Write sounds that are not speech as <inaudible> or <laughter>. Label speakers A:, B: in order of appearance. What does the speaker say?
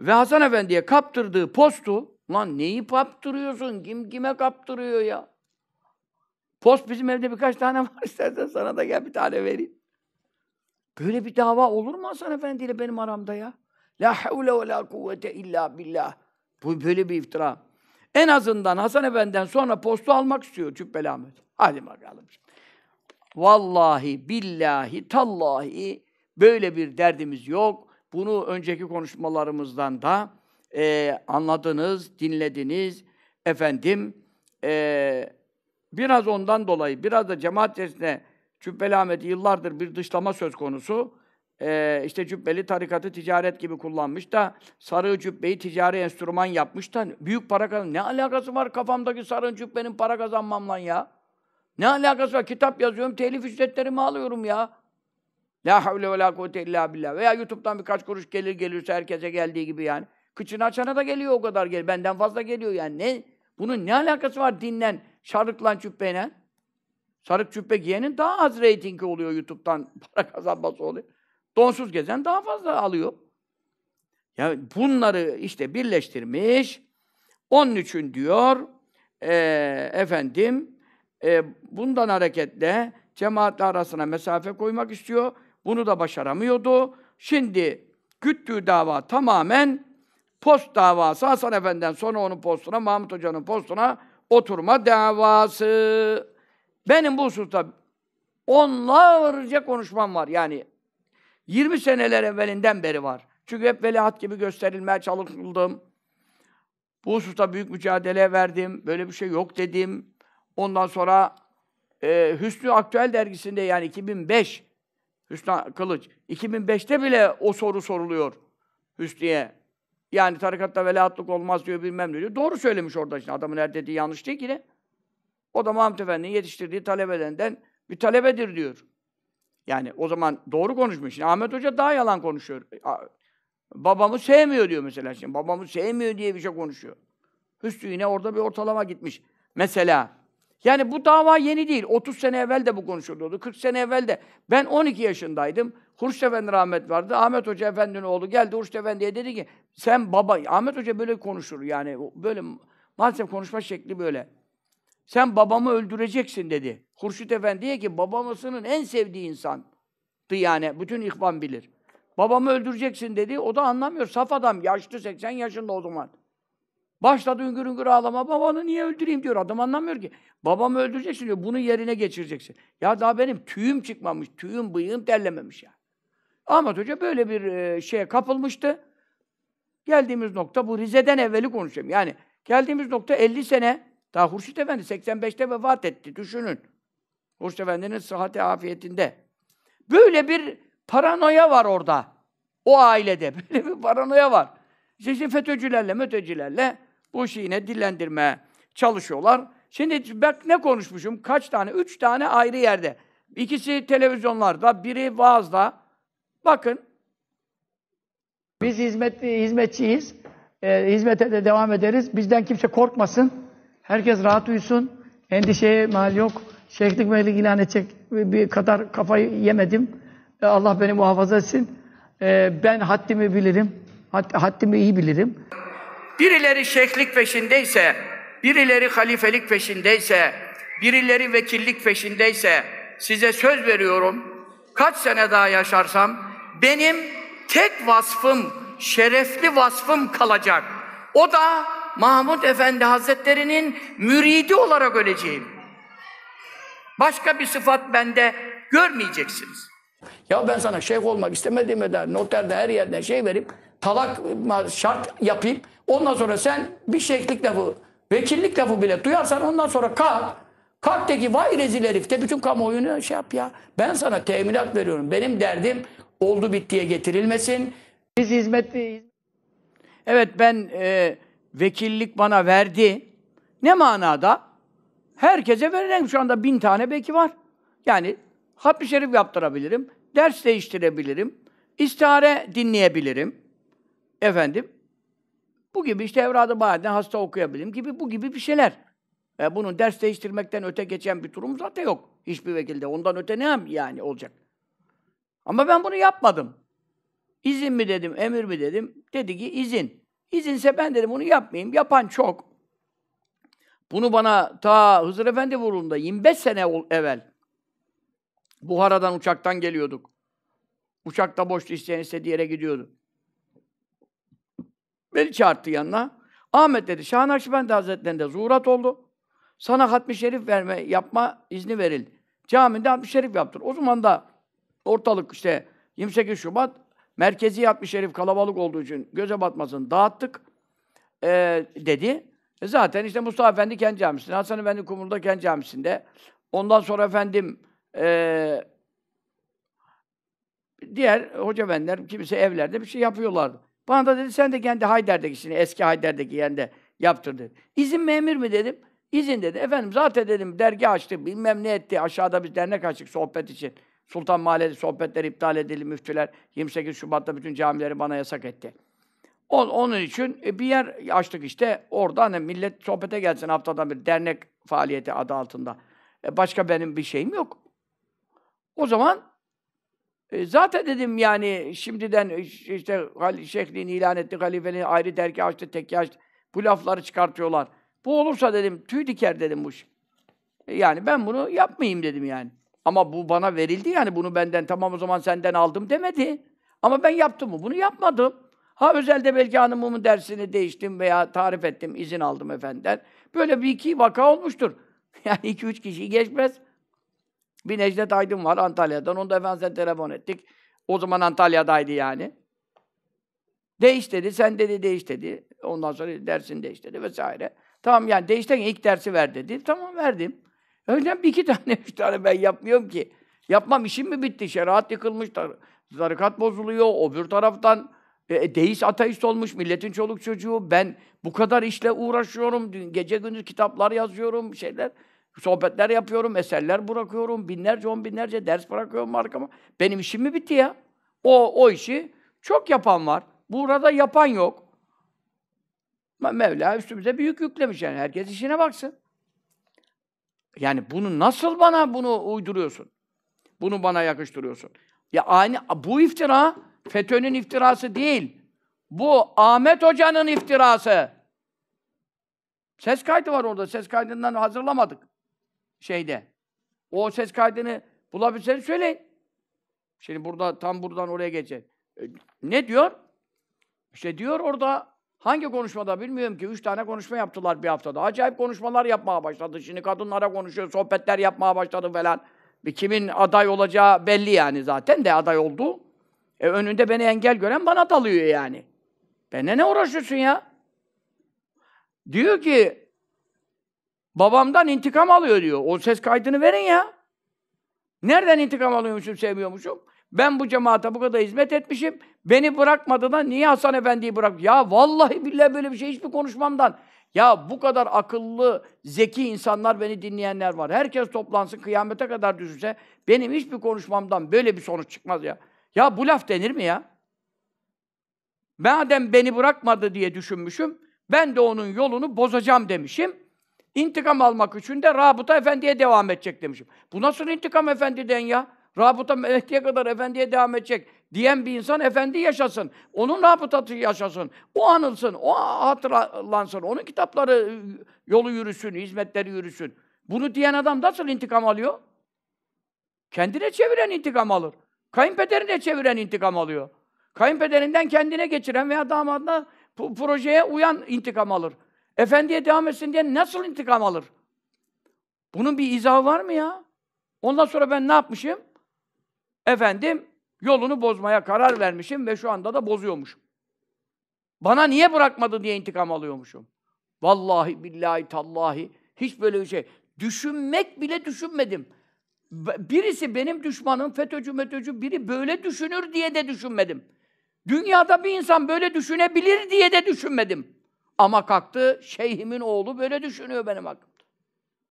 A: ve Hasan Efendi'ye kaptırdığı postu, lan neyi kaptırıyorsun, kim kime kaptırıyor ya? Post bizim evde birkaç tane <laughs> var istersen sana da gel bir tane vereyim. Böyle bir dava olur mu Hasan Efendi ile benim aramda ya? La havle ve la kuvvete illa billah. Bu böyle bir iftira. En azından Hasan Efendi'den sonra postu almak istiyor Cübbeli Ahmet. Hadi bakalım. Vallahi, billahi, tallahi böyle bir derdimiz yok. Bunu önceki konuşmalarımızdan da e, anladınız, dinlediniz. Efendim, e, biraz ondan dolayı, biraz da cemaat içerisinde Cübbeli Ahmet'i yıllardır bir dışlama söz konusu. E, işte Cübbeli tarikatı ticaret gibi kullanmış da, sarı cübbeyi ticari enstrüman yapmış da, büyük para kazan... Ne alakası var kafamdaki sarı cübbenin para kazanmamla ya? Ne alakası var? Kitap yazıyorum, telif ücretlerimi alıyorum ya. La havle ve la kuvvete illa billah. Veya YouTube'dan birkaç kuruş gelir gelirse herkese geldiği gibi yani. Kıçını açana da geliyor o kadar gel. Benden fazla geliyor yani. Ne? Bunun ne alakası var dinlen, şarıklan, cübbeyle? Sarık cübbe giyenin daha az reytingi oluyor YouTube'dan <laughs> para kazanması oluyor. Donsuz gezen daha fazla alıyor. Yani bunları işte birleştirmiş. Onun için diyor e, efendim e, bundan hareketle cemaat arasına mesafe koymak istiyor. Bunu da başaramıyordu. Şimdi güttüğü dava tamamen post davası. Hasan Efendi'den sonra onun postuna, Mahmut Hoca'nın postuna oturma davası. Benim bu hususta onlarca konuşmam var. Yani 20 seneler evvelinden beri var. Çünkü hep Velihat gibi gösterilmeye çalışıldım. Bu hususta büyük mücadele verdim. Böyle bir şey yok dedim. Ondan sonra e, Hüsnü Aktüel dergisinde yani 2005 Hüsnü Kılıç. 2005'te bile o soru soruluyor Hüsnü'ye. Yani tarikatta velayetlik olmaz diyor bilmem ne diyor. Doğru söylemiş orada şimdi. Adamın her dediği yanlış değil ki de. O da Mahmut Efendi'nin yetiştirdiği talebelerinden bir talebedir diyor. Yani o zaman doğru konuşmuş. Şimdi Ahmet Hoca daha yalan konuşuyor. Babamı sevmiyor diyor mesela şimdi. Babamı sevmiyor diye bir şey konuşuyor. Hüsnü yine orada bir ortalama gitmiş. Mesela yani bu dava yeni değil. 30 sene evvel de bu konuşuluyordu. 40 sene evvel de. Ben 12 yaşındaydım. Hurşit Efendi rahmet vardı. Ahmet Hoca Efendi'nin oğlu geldi Hurşit Efendi'ye dedi ki sen baba... Ahmet Hoca böyle konuşur yani. Böyle maalesef konuşma şekli böyle. Sen babamı öldüreceksin dedi. Hurşit Efendi'ye ki babamısının en sevdiği insandı yani. Bütün ihvan bilir. Babamı öldüreceksin dedi. O da anlamıyor. Saf adam. Yaşlı 80 yaşında o zaman. Başladı hüngür hüngür ağlama. Babanı niye öldüreyim diyor. Adam anlamıyor ki. Babamı öldüreceksin diyor. Bunu yerine geçireceksin. Ya daha benim tüyüm çıkmamış. Tüyüm bıyığım derlememiş ya. Yani. Ahmet Hoca böyle bir e, şeye kapılmıştı. Geldiğimiz nokta bu Rize'den evveli konuşayım. Yani geldiğimiz nokta 50 sene. Daha Hurşit Efendi 85'te vefat etti. Düşünün. Hurşit Efendi'nin sıhhati afiyetinde. Böyle bir paranoya var orada. O ailede. <laughs> Böyle bir paranoya var. İşte, FETÖ'cülerle, MÖTÖ'cülerle bu işi yine dillendirmeye çalışıyorlar. Şimdi bak ne konuşmuşum? Kaç tane? Üç tane ayrı yerde. İkisi televizyonlarda, biri vaazda. Bakın. Biz hizmet, hizmetçiyiz. E, hizmete de devam ederiz. Bizden kimse korkmasın. Herkes rahat uyusun. Endişeye mal yok. Şeyhlik mehlik ilan edecek bir kadar kafayı yemedim. E, Allah beni muhafaza etsin. E, ben haddimi bilirim. Had, haddimi iyi bilirim. Birileri şeyhlik peşindeyse, birileri halifelik peşindeyse, birileri vekillik peşindeyse size söz veriyorum. Kaç sene daha yaşarsam benim tek vasfım, şerefli vasfım kalacak. O da Mahmud Efendi Hazretleri'nin müridi olarak öleceğim. Başka bir sıfat bende görmeyeceksiniz. Ya ben sana şeyh olmak istemediğime de noterde her yerden şey verip talak şart yapayım. Ondan sonra sen bir şeyhlik lafı, vekillik lafı bile duyarsan ondan sonra kalk. Kalk de ki vay rezil herif de bütün kamuoyunu şey yap ya. Ben sana teminat veriyorum. Benim derdim oldu bittiye getirilmesin. Biz hizmetliyiz. Evet ben e, vekillik bana verdi. Ne manada? Herkese verilen şu anda bin tane beki var. Yani Hap-ı şerif yaptırabilirim. Ders değiştirebilirim. İstihare dinleyebilirim. Efendim. Bu gibi işte evradı bahane hasta okuyabilirim gibi bu gibi bir şeyler. E bunun ders değiştirmekten öte geçen bir durum zaten yok. Hiçbir vekilde. Ondan öte ne yani olacak? Ama ben bunu yapmadım. İzin mi dedim, emir mi dedim? Dedi ki izin. İzinse ben dedim bunu yapmayayım. Yapan çok. Bunu bana ta Hızır Efendi vurulunda 25 sene evvel Buhara'dan uçaktan geliyorduk. Uçakta boştu isteyen istediği yere gidiyordu. Beni çağırdı yanına. Ahmet dedi, Şah Nakşibendi Hazretleri'nde zuhurat oldu. Sana hatmi şerif verme, yapma izni verildi. Caminde hatmi şerif yaptır. O zaman da ortalık işte 28 Şubat merkezi hatmi şerif kalabalık olduğu için göze batmasın dağıttık ee, dedi. E zaten işte Mustafa Efendi kendi camisinde, Hasan Efendi Kumru'da kendi camisinde. Ondan sonra efendim ee, diğer hoca benler, kimisi evlerde bir şey yapıyorlardı. Bana da dedi sen de kendi Hayder'dekisini, eski Hayder'deki yerinde yaptır dedi. İzin mi emir mi dedim. İzin dedi. Efendim zaten dedim dergi açtı, bilmem ne etti. Aşağıda biz dernek açtık sohbet için. Sultan Mahalleli sohbetler iptal edildi, müftüler 28 Şubat'ta bütün camileri bana yasak etti. On, onun için e, bir yer açtık işte. Orada hani millet sohbete gelsin haftada bir dernek faaliyeti adı altında. E, başka benim bir şeyim yok. O zaman e, zaten dedim yani şimdiden e, işte Şehrin ilan etti, halifeliğini ayrı dergi açtı, tekke açtı. Bu lafları çıkartıyorlar. Bu olursa dedim tüy diker dedim bu şey. Yani ben bunu yapmayayım dedim yani. Ama bu bana verildi yani bunu benden tamam o zaman senden aldım demedi. Ama ben yaptım mı? Bunu yapmadım. Ha özelde belki hanımımın dersini değiştim veya tarif ettim, izin aldım efendiden. Böyle bir iki vaka olmuştur. <laughs> Yani iki üç kişi geçmez. Bir Necdet Aydın var Antalya'dan. Onu da efendim telefon ettik. O zaman Antalya'daydı yani. Değiş dedi, sen dedi değiş dedi. Ondan sonra dersin değiş dedi vesaire. Tamam yani değişten ilk dersi ver dedi. Tamam verdim. Öyle bir iki <laughs> tane, üç tane ben yapmıyorum ki. Yapmam işim mi bitti? Şeriat yıkılmış, tar tarikat bozuluyor. Öbür taraftan e, e, deist ateist olmuş milletin çoluk çocuğu. Ben bu kadar işle uğraşıyorum. Dün gece gündüz kitaplar yazıyorum, şeyler sohbetler yapıyorum, eserler bırakıyorum, binlerce, on binlerce ders bırakıyorum arkama. Benim işim mi bitti ya? O, o işi çok yapan var. Burada yapan yok. Mevla üstümüze büyük yüklemiş yani. Herkes işine baksın. Yani bunu nasıl bana bunu uyduruyorsun? Bunu bana yakıştırıyorsun. Ya aynı bu iftira FETÖ'nün iftirası değil. Bu Ahmet Hoca'nın iftirası. Ses kaydı var orada. Ses kaydından hazırlamadık şeyde. O ses kaydını bulabilseniz söyleyin. Şimdi burada tam buradan oraya geçer. E, ne diyor? İşte diyor orada hangi konuşmada bilmiyorum ki üç tane konuşma yaptılar bir haftada. Acayip konuşmalar yapmaya başladı. Şimdi kadınlara konuşuyor, sohbetler yapmaya başladı falan. Bir kimin aday olacağı belli yani zaten de aday oldu. E önünde beni engel gören bana dalıyor yani. ben ne uğraşıyorsun ya? Diyor ki Babamdan intikam alıyor diyor. O ses kaydını verin ya. Nereden intikam alıyormuşum, sevmiyormuşum? Ben bu cemaate bu kadar hizmet etmişim. Beni bırakmadı da niye Hasan Efendi'yi bırak? Ya vallahi billahi böyle bir şey hiçbir konuşmamdan. Ya bu kadar akıllı, zeki insanlar beni dinleyenler var. Herkes toplansın kıyamete kadar düşünse benim hiçbir konuşmamdan böyle bir sonuç çıkmaz ya. Ya bu laf denir mi ya? Madem beni bırakmadı diye düşünmüşüm, ben de onun yolunu bozacağım demişim. İntikam almak için de Rabıta Efendi'ye devam edecek demişim. Bu nasıl intikam efendiden ya? Rabıta Mehdi'ye kadar efendiye devam edecek diyen bir insan efendi yaşasın. Onun rabıtatı yaşasın. O anılsın, o hatırlansın. Onun kitapları e, yolu yürüsün, hizmetleri yürüsün. Bunu diyen adam nasıl intikam alıyor? Kendine çeviren intikam alır. Kayınpederine çeviren intikam alıyor. Kayınpederinden kendine geçiren veya damadına projeye uyan intikam alır. Efendiye devam etsin diye nasıl intikam alır? Bunun bir izahı var mı ya? Ondan sonra ben ne yapmışım? Efendim yolunu bozmaya karar vermişim ve şu anda da bozuyormuşum. Bana niye bırakmadı diye intikam alıyormuşum. Vallahi billahi tallahi hiç böyle bir şey. Düşünmek bile düşünmedim. Birisi benim düşmanım, FETÖ'cü METÖ'cü biri böyle düşünür diye de düşünmedim. Dünyada bir insan böyle düşünebilir diye de düşünmedim. Ama kalktı şeyhimin oğlu böyle düşünüyor benim hakkım.